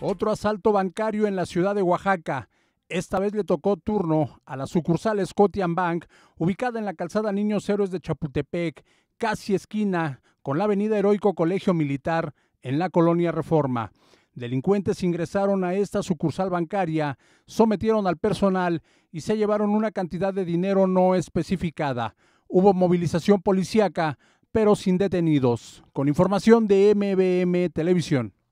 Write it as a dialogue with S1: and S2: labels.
S1: Otro asalto bancario en la ciudad de Oaxaca. Esta vez le tocó turno a la sucursal Scotian Bank, ubicada en la calzada Niños Héroes de Chapultepec, casi esquina con la avenida Heroico Colegio Militar en la colonia Reforma. Delincuentes ingresaron a esta sucursal bancaria, sometieron al personal y se llevaron una cantidad de dinero no especificada. Hubo movilización policíaca, pero sin detenidos. Con información de MBM Televisión.